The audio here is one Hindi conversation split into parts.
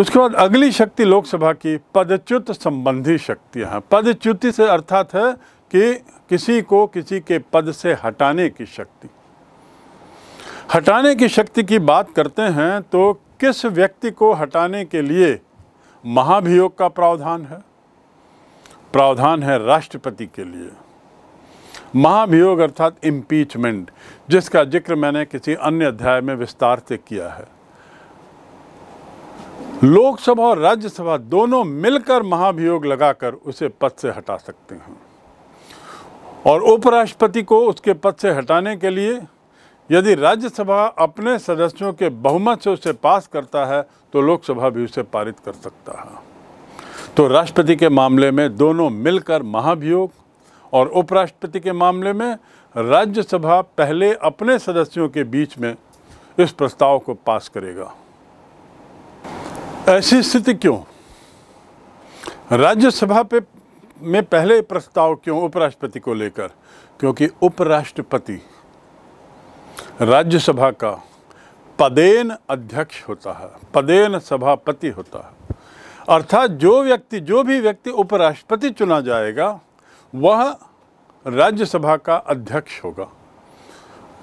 उसके बाद अगली शक्ति लोकसभा की पदच्युत संबंधी शक्तियाँ हैं पदच्युति से अर्थात है कि किसी को किसी के पद से हटाने की शक्ति हटाने की शक्ति की बात करते हैं तो किस व्यक्ति को हटाने के लिए महाभियोग का प्रावधान है प्रावधान है राष्ट्रपति के लिए महाभियोग अर्थात इम्पीचमेंट जिसका जिक्र मैंने किसी अन्य अध्याय में विस्तार से किया है लोकसभा और राज्यसभा दोनों मिलकर महाभियोग लगाकर उसे पद से हटा सकते हैं और उपराष्ट्रपति को उसके पद से हटाने के लिए यदि राज्यसभा अपने सदस्यों के बहुमत से उसे पास करता है तो लोकसभा भी उसे पारित कर सकता है तो राष्ट्रपति के मामले में दोनों मिलकर महाभियोग और उपराष्ट्रपति के मामले में राज्यसभा पहले अपने सदस्यों के बीच में इस प्रस्ताव को पास करेगा ऐसी स्थिति क्यों राज्यसभा पे में पहले प्रस्ताव क्यों उपराष्ट्रपति को लेकर क्योंकि उपराष्ट्रपति राज्यसभा का पदेन अध्यक्ष होता है पदेन सभापति होता है अर्थात जो व्यक्ति जो भी व्यक्ति उपराष्ट्रपति चुना जाएगा वह राज्यसभा का अध्यक्ष होगा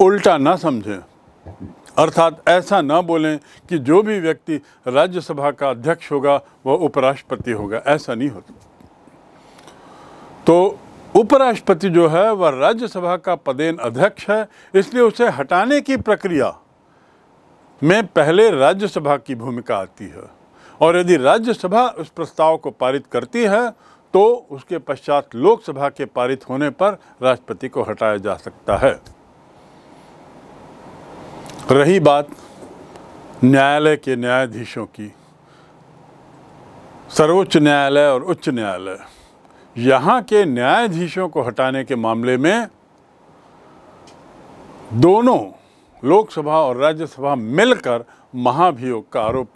उल्टा ना समझें अर्थात ऐसा ना बोलें कि जो भी व्यक्ति राज्यसभा का अध्यक्ष होगा वह उपराष्ट्रपति होगा ऐसा नहीं होता तो उपराष्ट्रपति जो है वह राज्यसभा का पदेन अध्यक्ष है इसलिए उसे हटाने की प्रक्रिया में पहले राज्यसभा की भूमिका आती है और यदि राज्यसभा उस प्रस्ताव को पारित करती है तो उसके पश्चात लोकसभा के पारित होने पर राष्ट्रपति को हटाया जा सकता है रही बात न्यायालय के न्यायाधीशों की सर्वोच्च न्यायालय और उच्च न्यायालय यहाँ के न्यायाधीशों को हटाने के मामले में दोनों लोकसभा और राज्यसभा मिलकर महाभियोग का आरोप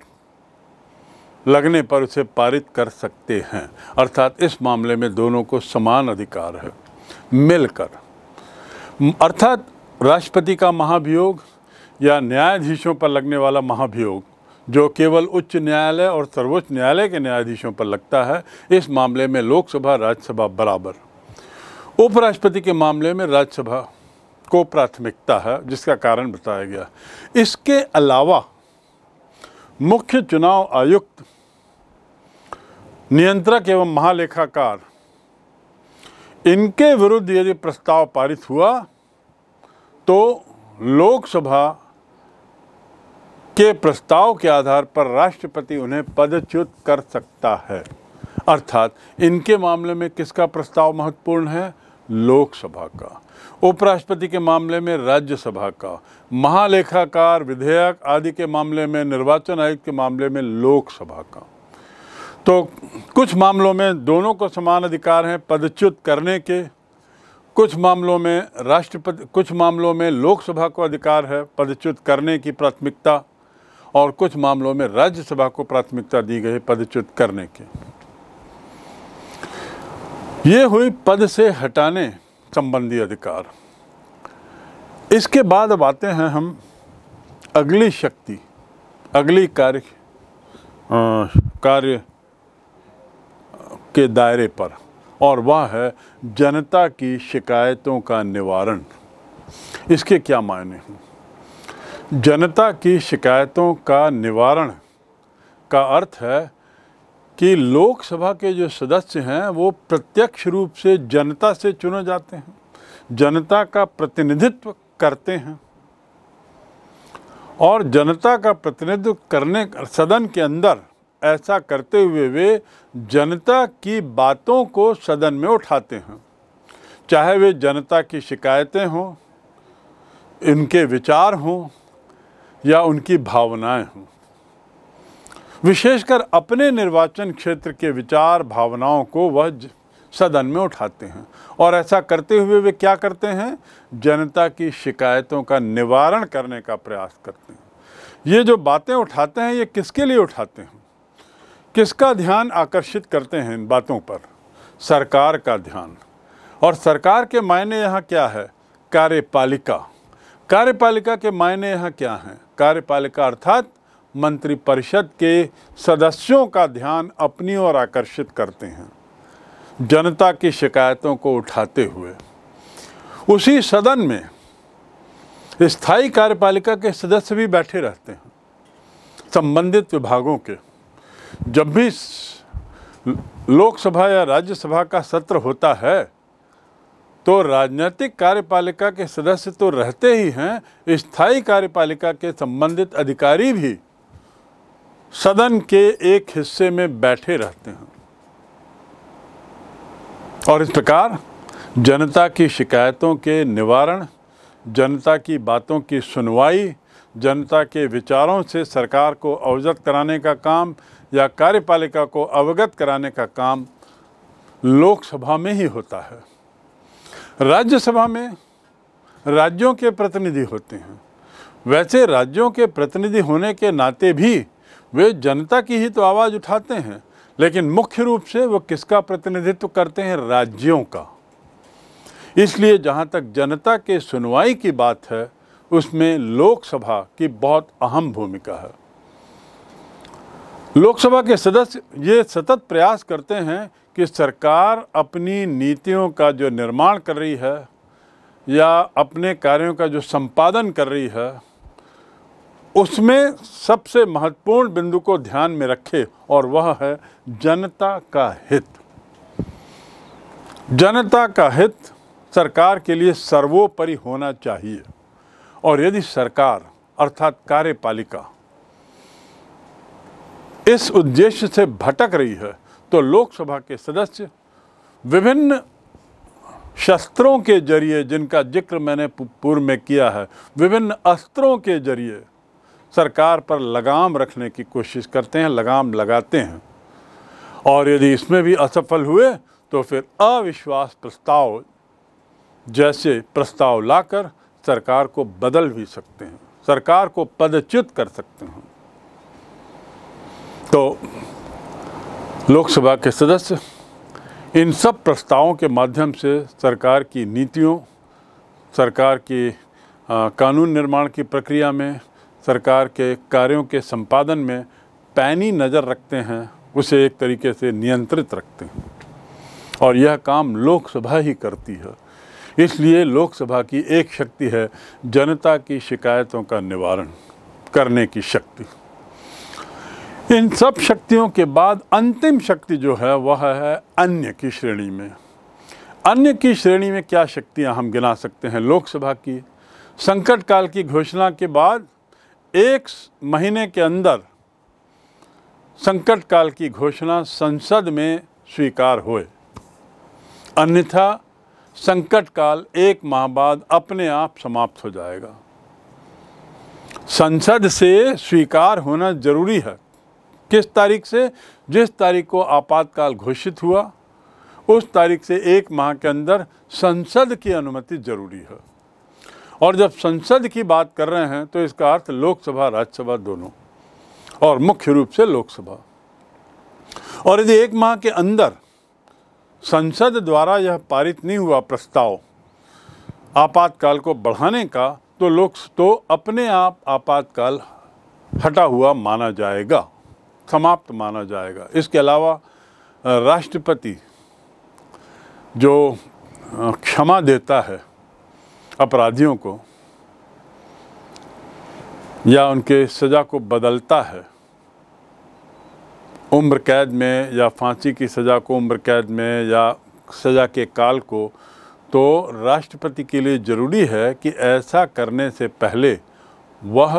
लगने पर उसे पारित कर सकते हैं अर्थात इस मामले में दोनों को समान अधिकार है मिलकर अर्थात राष्ट्रपति का महाभियोग या न्यायाधीशों पर लगने वाला महाभियोग जो केवल उच्च न्यायालय और सर्वोच्च न्यायालय के न्यायाधीशों पर लगता है इस मामले में लोकसभा राज्यसभा बराबर उपराष्ट्रपति के मामले में राज्यसभा को प्राथमिकता है जिसका कारण बताया गया इसके अलावा मुख्य चुनाव आयुक्त नियंत्रक एवं महालेखाकार इनके विरुद्ध यदि प्रस्ताव पारित हुआ तो लोकसभा के प्रस्ताव के आधार पर राष्ट्रपति उन्हें पदच्युत कर सकता है अर्थात इनके मामले में किसका प्रस्ताव महत्वपूर्ण है लोकसभा का उपराष्ट्रपति के मामले में राज्यसभा का महालेखाकार विधेयक आदि के मामले में निर्वाचन आयुक्त के मामले में लोकसभा का तो कुछ मामलों में दोनों को समान अधिकार हैं पदच्युत करने के कुछ मामलों में राष्ट्रपति कुछ मामलों में लोकसभा को अधिकार है पदच्युत करने की प्राथमिकता और कुछ मामलों में राज्यसभा को प्राथमिकता दी गई पदच्युत करने के ये हुई पद से हटाने संबंधी अधिकार इसके बाद अब आते हैं हम अगली शक्ति अगली कार्य कार्य के दायरे पर और वह है जनता की शिकायतों का निवारण इसके क्या मायने हैं जनता की शिकायतों का निवारण का अर्थ है कि लोकसभा के जो सदस्य हैं वो प्रत्यक्ष रूप से जनता से चुने जाते हैं जनता का प्रतिनिधित्व करते हैं और जनता का प्रतिनिधित्व करने सदन के अंदर ऐसा करते हुए वे जनता की बातों को सदन में उठाते हैं चाहे वे जनता की शिकायतें हों इनके विचार हों या उनकी भावनाएं हों विशेषकर अपने निर्वाचन क्षेत्र के विचार भावनाओं को वह सदन में उठाते हैं और ऐसा करते हुए वे क्या करते हैं जनता की शिकायतों का निवारण करने का प्रयास करते हैं ये जो बातें उठाते हैं ये किसके लिए उठाते हैं किसका ध्यान आकर्षित करते हैं इन बातों पर सरकार का ध्यान और सरकार के मायने यहाँ क्या है कार्यपालिका कार्यपालिका के मायने यहाँ क्या हैं कार्यपालिका अर्थात मंत्रिपरिषद के सदस्यों का ध्यान अपनी ओर आकर्षित करते हैं जनता की शिकायतों को उठाते हुए उसी सदन में स्थायी कार्यपालिका के सदस्य भी बैठे रहते हैं संबंधित विभागों के जब भी लोकसभा या राज्यसभा का सत्र होता है तो राजनीतिक कार्यपालिका के सदस्य तो रहते ही हैं स्थायी कार्यपालिका के संबंधित अधिकारी भी सदन के एक हिस्से में बैठे रहते हैं और इस प्रकार जनता की शिकायतों के निवारण जनता की बातों की सुनवाई जनता के विचारों से सरकार को अवगत कराने का काम या कार्यपालिका को अवगत कराने का काम लोकसभा में ही होता है राज्यसभा में राज्यों के प्रतिनिधि होते हैं वैसे राज्यों के प्रतिनिधि होने के नाते भी वे जनता की ही तो आवाज़ उठाते हैं लेकिन मुख्य रूप से वो किसका प्रतिनिधित्व करते हैं राज्यों का इसलिए जहाँ तक जनता के सुनवाई की बात है उसमें लोकसभा की बहुत अहम भूमिका है लोकसभा के सदस्य ये सतत प्रयास करते हैं कि सरकार अपनी नीतियों का जो निर्माण कर रही है या अपने कार्यों का जो संपादन कर रही है उसमें सबसे महत्वपूर्ण बिंदु को ध्यान में रखे और वह है जनता का हित जनता का हित सरकार के लिए सर्वोपरि होना चाहिए और यदि सरकार अर्थात कार्यपालिका इस उद्देश्य से भटक रही है तो लोकसभा के सदस्य विभिन्न शस्त्रों के जरिए जिनका जिक्र मैंने पूर्व में किया है विभिन्न अस्त्रों के जरिए सरकार पर लगाम रखने की कोशिश करते हैं लगाम लगाते हैं और यदि इसमें भी असफल हुए तो फिर अविश्वास प्रस्ताव जैसे प्रस्ताव लाकर सरकार को बदल भी सकते हैं सरकार को पदच्युत कर सकते हैं तो लोकसभा के सदस्य इन सब प्रस्तावों के माध्यम से सरकार की नीतियों सरकार की कानून निर्माण की प्रक्रिया में सरकार के कार्यों के संपादन में पैनी नज़र रखते हैं उसे एक तरीके से नियंत्रित रखते हैं और यह काम लोकसभा ही करती है इसलिए लोकसभा की एक शक्ति है जनता की शिकायतों का निवारण करने की शक्ति इन सब शक्तियों के बाद अंतिम शक्ति जो है वह है अन्य की श्रेणी में अन्य की श्रेणी में क्या शक्तियां हम गिना सकते हैं लोकसभा की संकट काल की घोषणा के बाद एक महीने के अंदर संकट काल की घोषणा संसद में स्वीकार होए अन्यथा संकट काल एक माह बाद अपने आप समाप्त हो जाएगा संसद से स्वीकार होना जरूरी है किस तारीख से जिस तारीख को आपातकाल घोषित हुआ उस तारीख से एक माह के अंदर संसद की अनुमति जरूरी है और जब संसद की बात कर रहे हैं तो इसका अर्थ लोकसभा राज्यसभा दोनों और मुख्य रूप से लोकसभा और यदि एक माह के अंदर संसद द्वारा यह पारित नहीं हुआ प्रस्ताव आपातकाल को बढ़ाने का तो लोक तो अपने आप आपातकाल हटा हुआ माना जाएगा समाप्त माना जाएगा इसके अलावा राष्ट्रपति जो क्षमा देता है अपराधियों को या उनके सज़ा को बदलता है उम्र कैद में या फांसी की सज़ा को उम्र कैद में या सज़ा के काल को तो राष्ट्रपति के लिए ज़रूरी है कि ऐसा करने से पहले वह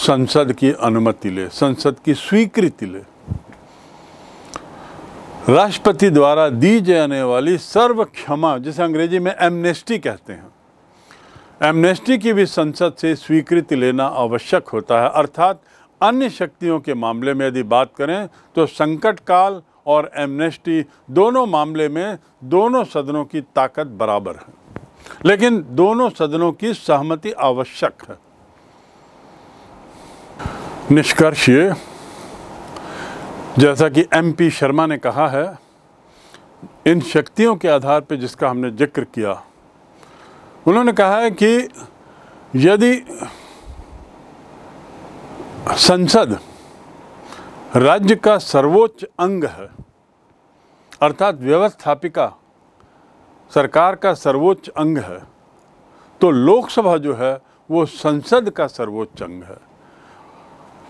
संसद की अनुमति ले संसद की स्वीकृति ले राष्ट्रपति द्वारा दी जाने वाली सर्व क्षमा जिसे अंग्रेजी में एमनेस्टी कहते हैं एमनेस्टी की भी संसद से स्वीकृति लेना आवश्यक होता है अर्थात अन्य शक्तियों के मामले में यदि बात करें तो संकट काल और एमनेस्टी दोनों मामले में दोनों सदनों की ताकत बराबर है लेकिन दोनों सदनों की सहमति आवश्यक है निष्कर्ष ये जैसा कि एमपी शर्मा ने कहा है इन शक्तियों के आधार पर जिसका हमने जिक्र किया उन्होंने कहा है कि यदि संसद राज्य का सर्वोच्च अंग है अर्थात व्यवस्थापिका सरकार का सर्वोच्च अंग है तो लोकसभा जो है वो संसद का सर्वोच्च अंग है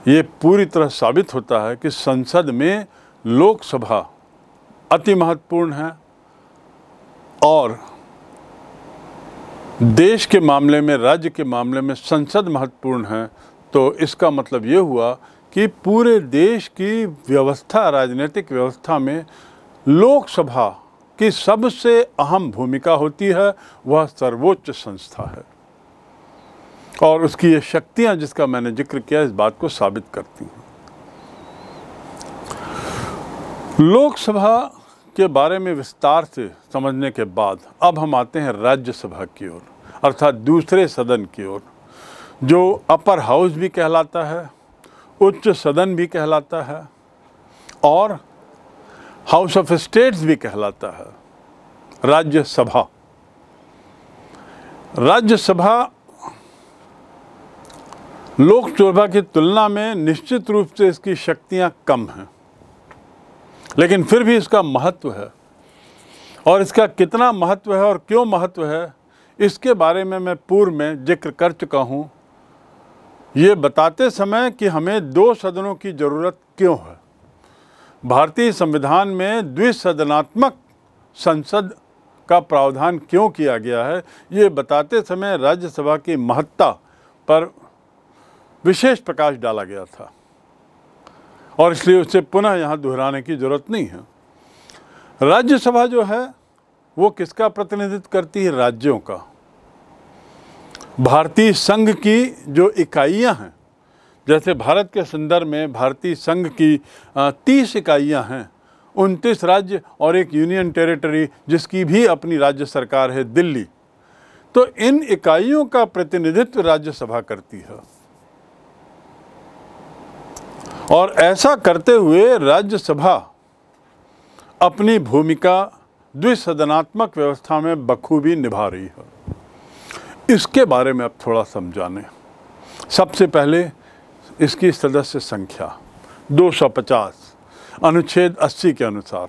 ये पूरी तरह साबित होता है कि संसद में लोकसभा अति महत्वपूर्ण है और देश के मामले में राज्य के मामले में संसद महत्वपूर्ण है तो इसका मतलब ये हुआ कि पूरे देश की व्यवस्था राजनीतिक व्यवस्था में लोकसभा की सबसे अहम भूमिका होती है वह सर्वोच्च संस्था है और उसकी ये शक्तियाँ जिसका मैंने जिक्र किया इस बात को साबित करती हैं लोकसभा के बारे में विस्तार से समझने के बाद अब हम आते हैं राज्यसभा की ओर अर्थात दूसरे सदन की ओर जो अपर हाउस भी कहलाता है उच्च सदन भी कहलाता है और हाउस ऑफ स्टेट्स भी कहलाता है राज्यसभा राज्यसभा लोक शोभा की तुलना में निश्चित रूप से इसकी शक्तियाँ कम हैं लेकिन फिर भी इसका महत्व है और इसका कितना महत्व है और क्यों महत्व है इसके बारे में मैं पूर्व में जिक्र कर चुका हूँ ये बताते समय कि हमें दो सदनों की ज़रूरत क्यों है भारतीय संविधान में द्विसदनात्मक संसद का प्रावधान क्यों किया गया है ये बताते समय राज्यसभा की महत्ता पर विशेष प्रकाश डाला गया था और इसलिए उसे पुनः यहाँ दोहराने की जरूरत नहीं है राज्यसभा जो है वो किसका प्रतिनिधित्व करती है राज्यों का भारतीय संघ की जो इकाइयाँ हैं जैसे भारत के संदर्भ में भारतीय संघ की तीस इकाइयाँ हैं उनतीस राज्य और एक यूनियन टेरिटरी जिसकी भी अपनी राज्य सरकार है दिल्ली तो इन इकाइयों का प्रतिनिधित्व राज्यसभा करती है और ऐसा करते हुए राज्यसभा अपनी भूमिका द्विसदनात्मक व्यवस्था में बखूबी निभा रही है इसके बारे में अब थोड़ा समझाने सबसे पहले इसकी सदस्य संख्या 250 अनुच्छेद 80 के अनुसार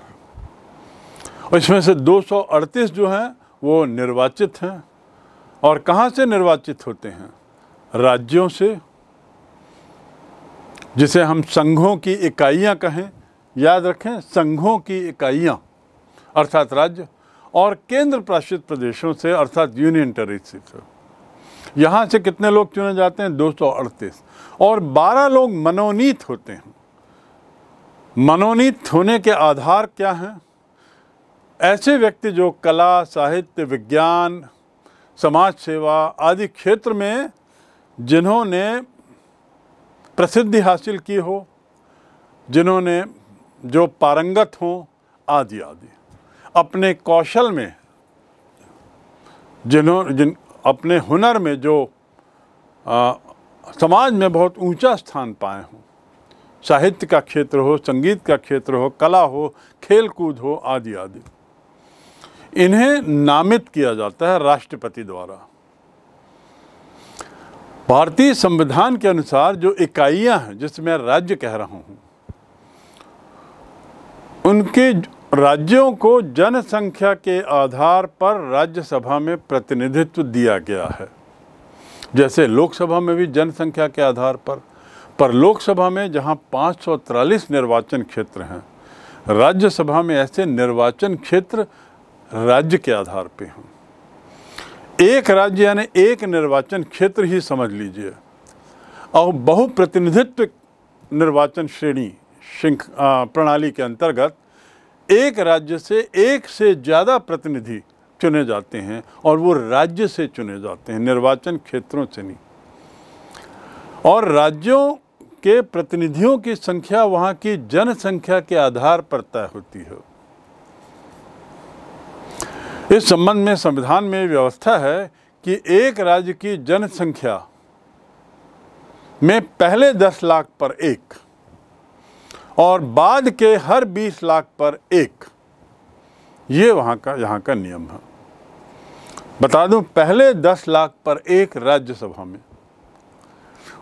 और इसमें से 238 जो हैं वो निर्वाचित हैं और कहाँ से निर्वाचित होते हैं राज्यों से जिसे हम संघों की इकाइयां कहें याद रखें संघों की इकाइयां अर्थात राज्य और केंद्र प्राशित प्रदेशों से अर्थात यूनियन टेरिटरी से यहाँ से कितने लोग चुने जाते हैं दो और 12 लोग मनोनीत होते हैं मनोनीत होने के आधार क्या हैं ऐसे व्यक्ति जो कला साहित्य विज्ञान समाज सेवा आदि क्षेत्र में जिन्होंने प्रसिद्धि हासिल की हो जिन्होंने जो पारंगत हो आदि आदि अपने कौशल में जिन्हों जिन अपने हुनर में जो आ, समाज में बहुत ऊंचा स्थान पाए हों साहित्य का क्षेत्र हो संगीत का क्षेत्र हो कला हो खेल कूद हो आदि आदि इन्हें नामित किया जाता है राष्ट्रपति द्वारा भारतीय संविधान के अनुसार जो इकाइयां हैं जिसमें राज्य कह रहा हूं उनके राज्यों को जनसंख्या के आधार पर राज्यसभा में प्रतिनिधित्व दिया गया है जैसे लोकसभा में भी जनसंख्या के आधार पर पर लोकसभा में जहां पाँच निर्वाचन क्षेत्र हैं राज्यसभा में ऐसे निर्वाचन क्षेत्र राज्य के आधार पर हों एक राज्य यानी एक निर्वाचन क्षेत्र ही समझ लीजिए और बहुप्रतिनिधित्व निर्वाचन श्रेणी प्रणाली के अंतर्गत एक राज्य से एक से ज़्यादा प्रतिनिधि चुने जाते हैं और वो राज्य से चुने जाते हैं निर्वाचन क्षेत्रों से नहीं और राज्यों के प्रतिनिधियों की संख्या वहाँ की जनसंख्या के आधार पर तय होती है इस संबंध में संविधान में व्यवस्था है कि एक राज्य की जनसंख्या में पहले दस लाख पर एक और बाद के हर बीस लाख पर एक ये वहाँ का यहाँ का नियम है बता दूँ पहले दस लाख पर एक राज्यसभा में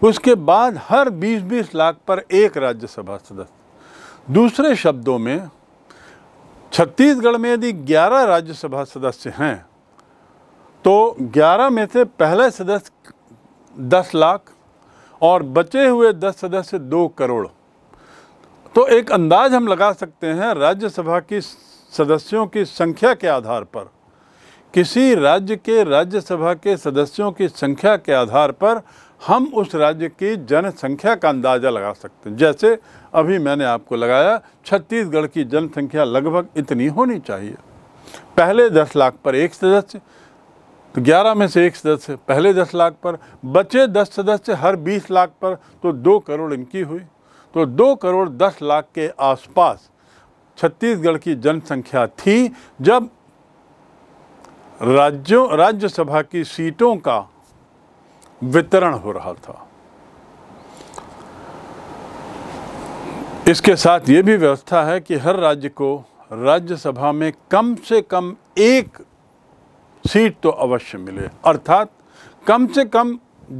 उसके बाद हर बीस बीस लाख पर एक राज्यसभा सदस्य दूसरे शब्दों में छत्तीसगढ़ में यदि 11 राज्यसभा सदस्य हैं तो 11 में से पहले सदस्य 10 लाख और बचे हुए 10 सदस्य 2 करोड़ तो एक अंदाज हम लगा सकते हैं राज्यसभा की सदस्यों की संख्या के आधार पर किसी राज्य के राज्यसभा के सदस्यों की संख्या के आधार पर हम उस राज्य की जनसंख्या का अंदाज़ा लगा सकते हैं जैसे अभी मैंने आपको लगाया छत्तीसगढ़ की जनसंख्या लगभग इतनी होनी चाहिए पहले दस लाख पर एक सदस्य तो ग्यारह में से एक सदस्य पहले दस लाख पर बचे दस सदस्य हर बीस लाख पर तो दो करोड़ इनकी हुई तो दो करोड़ दस लाख के आसपास छत्तीसगढ़ की जनसंख्या थी जब राज्यों राज्यसभा की सीटों का वितरण हो रहा था इसके साथ ये भी व्यवस्था है कि हर राज्य को राज्यसभा में कम से कम एक सीट तो अवश्य मिले अर्थात कम से कम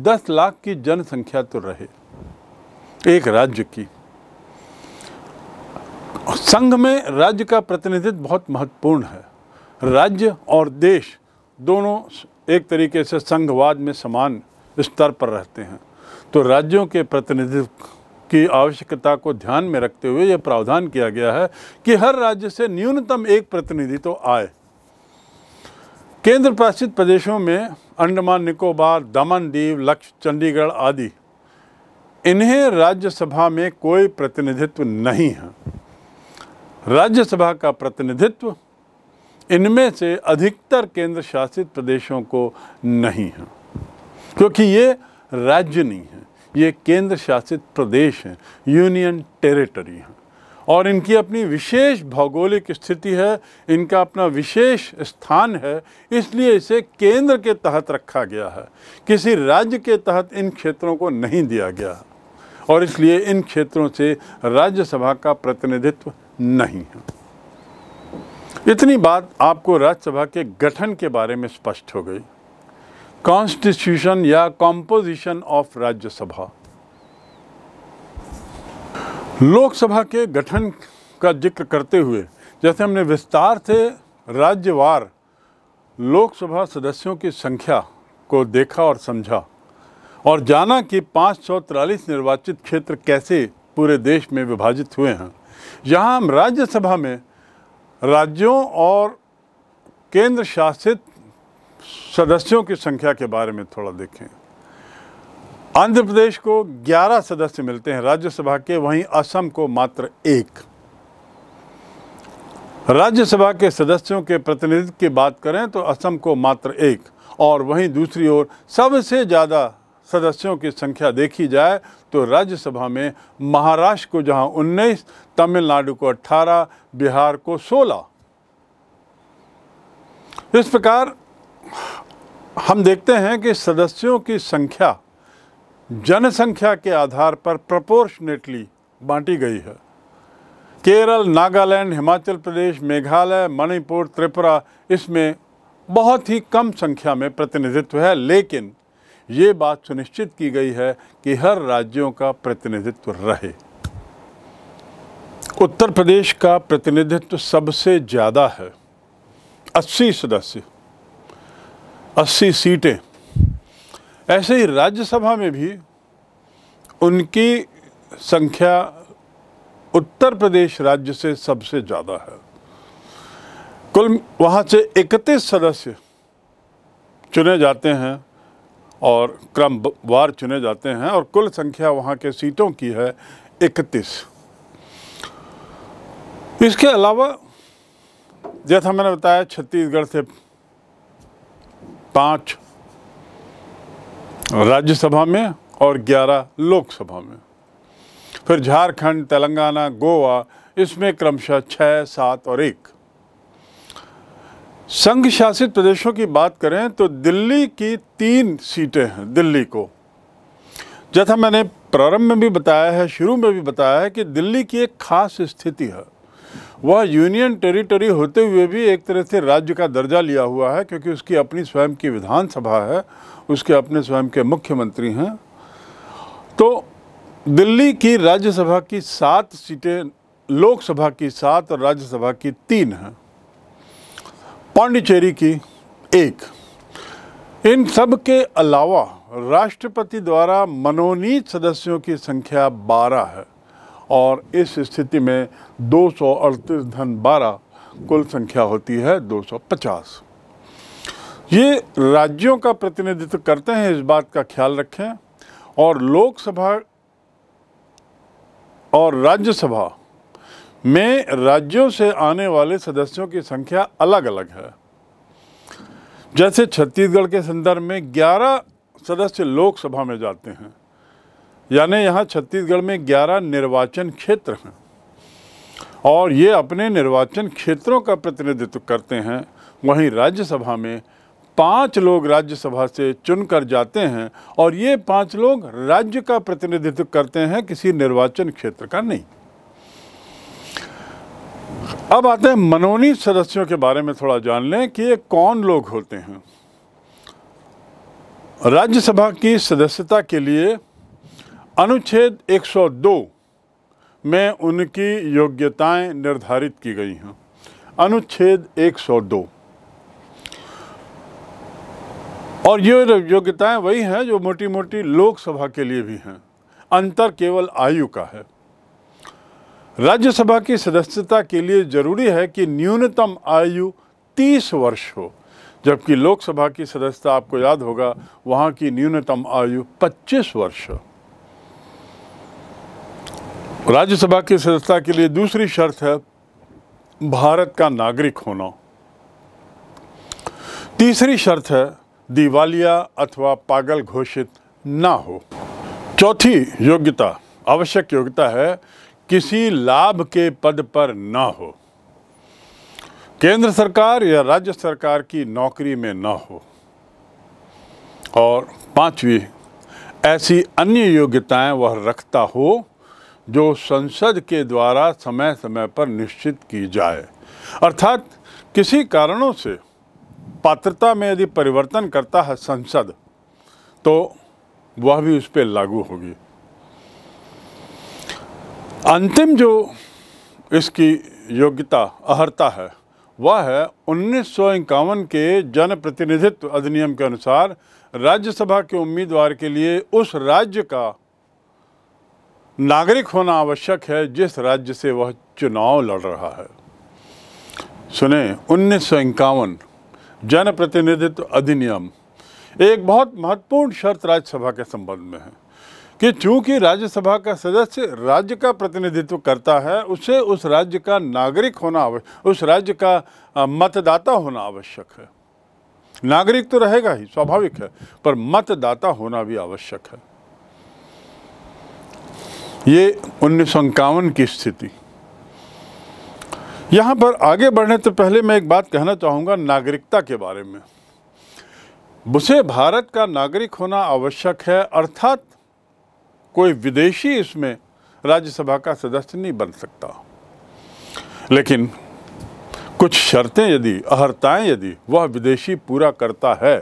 दस लाख की जनसंख्या तो रहे एक राज्य की संघ में राज्य का प्रतिनिधित्व बहुत महत्वपूर्ण है राज्य और देश दोनों एक तरीके से संघवाद में समान स्तर पर रहते हैं तो राज्यों के प्रतिनिधित्व की आवश्यकता को ध्यान में रखते हुए यह प्रावधान किया गया है कि हर राज्य से न्यूनतम एक प्रतिनिधि तो आए केंद्र प्रशासित प्रदेशों में अंडमान निकोबार दमन दीव लक्ष्य चंडीगढ़ आदि इन्हें राज्यसभा में कोई प्रतिनिधित्व नहीं है राज्यसभा का प्रतिनिधित्व इनमें से अधिकतर केंद्र शासित प्रदेशों को नहीं है क्योंकि ये राज्य नहीं है ये केंद्र शासित प्रदेश हैं यूनियन टेरिटरी हैं और इनकी अपनी विशेष भौगोलिक स्थिति है इनका अपना विशेष स्थान है इसलिए इसे केंद्र के तहत रखा गया है किसी राज्य के तहत इन क्षेत्रों को नहीं दिया गया और इसलिए इन क्षेत्रों से राज्यसभा का प्रतिनिधित्व नहीं है इतनी बात आपको राज्यसभा के गठन के बारे में स्पष्ट हो गई कॉन्स्टिट्यूशन या कॉम्पोजिशन ऑफ राज्यसभा लोकसभा के गठन का जिक्र करते हुए जैसे हमने विस्तार से राज्यवार लोकसभा सदस्यों की संख्या को देखा और समझा और जाना कि पाँच निर्वाचित क्षेत्र कैसे पूरे देश में विभाजित हुए हैं यहाँ हम राज्यसभा में राज्यों और केंद्र शासित सदस्यों की संख्या के बारे में थोड़ा देखें आंध्र प्रदेश को 11 सदस्य मिलते हैं राज्यसभा के वहीं असम को मात्र एक राज्यसभा के सदस्यों के प्रतिनिधित्व की बात करें तो असम को मात्र एक और वहीं दूसरी ओर सबसे ज़्यादा सदस्यों की संख्या देखी जाए तो राज्यसभा में महाराष्ट्र को जहां 19, तमिलनाडु को 18, बिहार को 16। इस प्रकार हम देखते हैं कि सदस्यों की संख्या जनसंख्या के आधार पर प्रपोर्शनेटली बांटी गई है केरल नागालैंड हिमाचल प्रदेश मेघालय मणिपुर त्रिपुरा इसमें बहुत ही कम संख्या में प्रतिनिधित्व है लेकिन ये बात सुनिश्चित की गई है कि हर राज्यों का प्रतिनिधित्व रहे उत्तर प्रदेश का प्रतिनिधित्व सबसे ज़्यादा है अस्सी सदस्य अस्सी सीटें ऐसे ही राज्यसभा में भी उनकी संख्या उत्तर प्रदेश राज्य से सबसे ज़्यादा है कुल वहाँ से इकतीस सदस्य चुने जाते हैं और क्रमवार चुने जाते हैं और कुल संख्या वहाँ के सीटों की है इकतीस इसके अलावा जैसा मैंने बताया छत्तीसगढ़ से पांच राज्यसभा में और ग्यारह लोकसभा में फिर झारखंड तेलंगाना गोवा इसमें क्रमशः छः सात और एक संघ शासित प्रदेशों की बात करें तो दिल्ली की तीन सीटें हैं दिल्ली को जैसा मैंने प्रारंभ में भी बताया है शुरू में भी बताया है कि दिल्ली की एक खास स्थिति है वह यूनियन टेरिटरी होते हुए भी एक तरह से राज्य का दर्जा लिया हुआ है क्योंकि उसकी अपनी स्वयं की विधानसभा है उसके अपने स्वयं के मुख्यमंत्री हैं तो दिल्ली की राज्यसभा की सात सीटें लोकसभा की सात और राज्यसभा की तीन हैं पांडिचेरी की एक इन सब के अलावा राष्ट्रपति द्वारा मनोनीत सदस्यों की संख्या बारह है और इस स्थिति में दो सौ अड़तीस धन बारह कुल संख्या होती है दो सौ पचास ये राज्यों का प्रतिनिधित्व करते हैं इस बात का ख्याल रखें और लोकसभा और राज्यसभा में राज्यों से आने वाले सदस्यों की संख्या अलग अलग है जैसे छत्तीसगढ़ के संदर्भ में 11 सदस्य लोकसभा में जाते हैं यानी यहाँ छत्तीसगढ़ में 11 निर्वाचन क्षेत्र हैं और ये अपने निर्वाचन क्षेत्रों का प्रतिनिधित्व करते हैं वहीं राज्यसभा में पांच लोग राज्यसभा से चुनकर जाते हैं और ये पांच लोग राज्य का प्रतिनिधित्व करते हैं किसी निर्वाचन क्षेत्र का नहीं अब आते हैं मनोनीत सदस्यों के बारे में थोड़ा जान लें कि ये कौन लोग होते हैं राज्यसभा की सदस्यता के लिए अनुच्छेद 102 में उनकी योग्यताएं निर्धारित की गई हैं अनुच्छेद 102 और ये योग्यताएं वही हैं जो मोटी मोटी लोकसभा के लिए भी हैं अंतर केवल आयु का है राज्यसभा की सदस्यता के लिए जरूरी है कि न्यूनतम आयु 30 वर्ष हो जबकि लोकसभा की सदस्यता आपको याद होगा वहाँ की न्यूनतम आयु 25 वर्ष हो राज्यसभा की सदस्यता के लिए दूसरी शर्त है भारत का नागरिक होना तीसरी शर्त है दिवालिया अथवा पागल घोषित ना हो चौथी योग्यता आवश्यक योग्यता है किसी लाभ के पद पर ना हो केंद्र सरकार या राज्य सरकार की नौकरी में ना हो और पांचवी ऐसी अन्य योग्यताएं वह रखता हो जो संसद के द्वारा समय समय पर निश्चित की जाए अर्थात किसी कारणों से पात्रता में यदि परिवर्तन करता है संसद तो वह भी उस पर लागू होगी अंतिम जो इसकी योग्यता अहर्ता है वह है उन्नीस के जनप्रतिनिधित्व अधिनियम के अनुसार राज्यसभा के उम्मीदवार के लिए उस राज्य का नागरिक होना आवश्यक है जिस राज्य से वह चुनाव लड़ रहा है सुने उन्नीस सौ इक्यावन जनप्रतिनिधित्व अधिनियम एक बहुत महत्वपूर्ण शर्त राज्यसभा के संबंध में है कि चूंकि राज्यसभा का सदस्य राज्य का प्रतिनिधित्व करता है उसे उस राज्य का नागरिक होना उस राज्य का मतदाता होना आवश्यक है नागरिक तो रहेगा ही स्वाभाविक है पर मतदाता होना भी आवश्यक है ये उन्नीस की स्थिति यहाँ पर आगे बढ़ने से पहले मैं एक बात कहना चाहूँगा नागरिकता के बारे में उसे भारत का नागरिक होना आवश्यक है अर्थात कोई विदेशी इसमें राज्यसभा का सदस्य नहीं बन सकता लेकिन कुछ शर्तें यदि अहर्ताएं यदि वह विदेशी पूरा करता है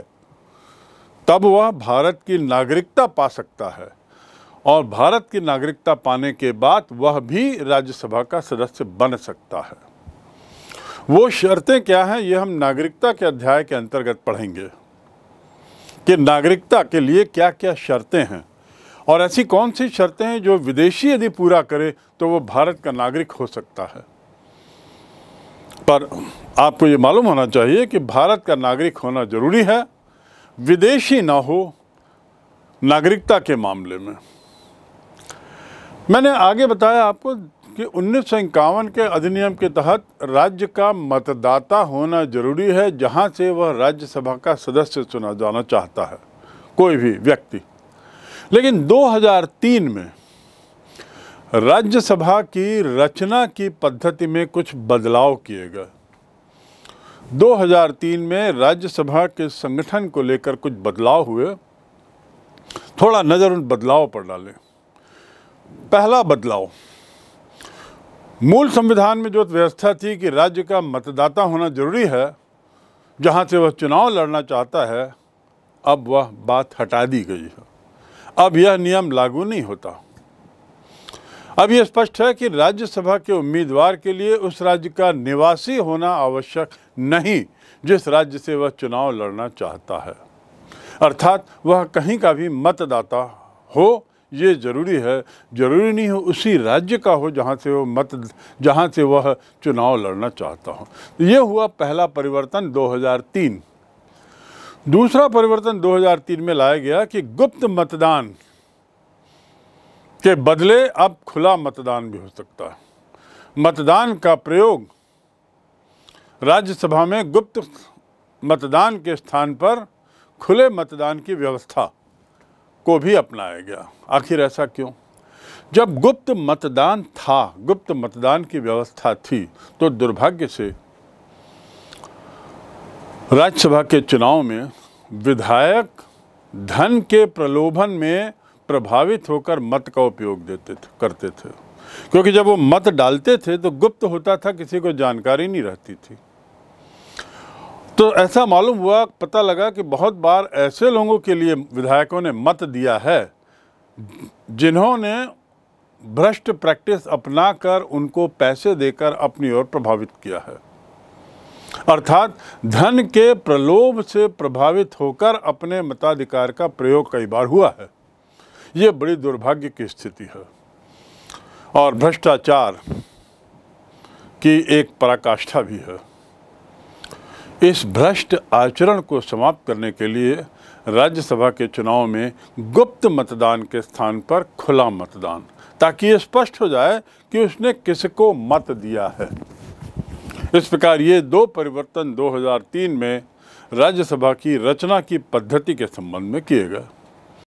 तब वह भारत की नागरिकता पा सकता है और भारत की नागरिकता पाने के बाद वह भी राज्यसभा का सदस्य बन सकता है वो शर्तें क्या हैं ये हम नागरिकता के अध्याय के अंतर्गत पढ़ेंगे कि नागरिकता के लिए क्या क्या शर्तें हैं और ऐसी कौन सी शर्तें हैं जो विदेशी यदि पूरा करे तो वो भारत का नागरिक हो सकता है पर आपको ये मालूम होना चाहिए कि भारत का नागरिक होना ज़रूरी है विदेशी ना हो नागरिकता के मामले में मैंने आगे बताया आपको कि उन्नीस के अधिनियम के तहत राज्य का मतदाता होना जरूरी है जहां से वह राज्यसभा का सदस्य चुना जाना चाहता है कोई भी व्यक्ति लेकिन 2003 में राज्यसभा की रचना की पद्धति में कुछ बदलाव किए गए 2003 में राज्यसभा के संगठन को लेकर कुछ बदलाव हुए थोड़ा नज़र उन बदलाव पर डालें पहला बदलाव मूल संविधान में जो व्यवस्था थी कि राज्य का मतदाता होना जरूरी है जहाँ से वह चुनाव लड़ना चाहता है अब वह बात हटा दी गई है अब यह नियम लागू नहीं होता अब यह स्पष्ट है कि राज्यसभा के उम्मीदवार के लिए उस राज्य का निवासी होना आवश्यक नहीं जिस राज्य से वह चुनाव लड़ना चाहता है अर्थात वह कहीं का भी मतदाता हो ये ज़रूरी है ज़रूरी नहीं हो उसी राज्य का हो जहाँ से वो मत जहाँ से वह चुनाव लड़ना चाहता हो ये हुआ पहला परिवर्तन 2003 दूसरा परिवर्तन 2003 में लाया गया कि गुप्त मतदान के बदले अब खुला मतदान भी हो सकता है मतदान का प्रयोग राज्यसभा में गुप्त मतदान के स्थान पर खुले मतदान की व्यवस्था को भी अपनाया गया आखिर ऐसा क्यों जब गुप्त मतदान था गुप्त मतदान की व्यवस्था थी तो दुर्भाग्य से राज्यसभा के चुनाव में विधायक धन के प्रलोभन में प्रभावित होकर मत का उपयोग देते थे करते थे क्योंकि जब वो मत डालते थे तो गुप्त होता था किसी को जानकारी नहीं रहती थी तो ऐसा मालूम हुआ पता लगा कि बहुत बार ऐसे लोगों के लिए विधायकों ने मत दिया है जिन्होंने भ्रष्ट प्रैक्टिस अपनाकर उनको पैसे देकर अपनी ओर प्रभावित किया है अर्थात धन के प्रलोभ से प्रभावित होकर अपने मताधिकार का प्रयोग कई बार हुआ है ये बड़ी दुर्भाग्य की स्थिति है और भ्रष्टाचार की एक पराकाष्ठा भी है इस भ्रष्ट आचरण को समाप्त करने के लिए राज्यसभा के चुनाव में गुप्त मतदान के स्थान पर खुला मतदान ताकि ये स्पष्ट हो जाए कि उसने किसको मत दिया है इस प्रकार ये दो परिवर्तन 2003 में राज्यसभा की रचना की पद्धति के संबंध में किए गए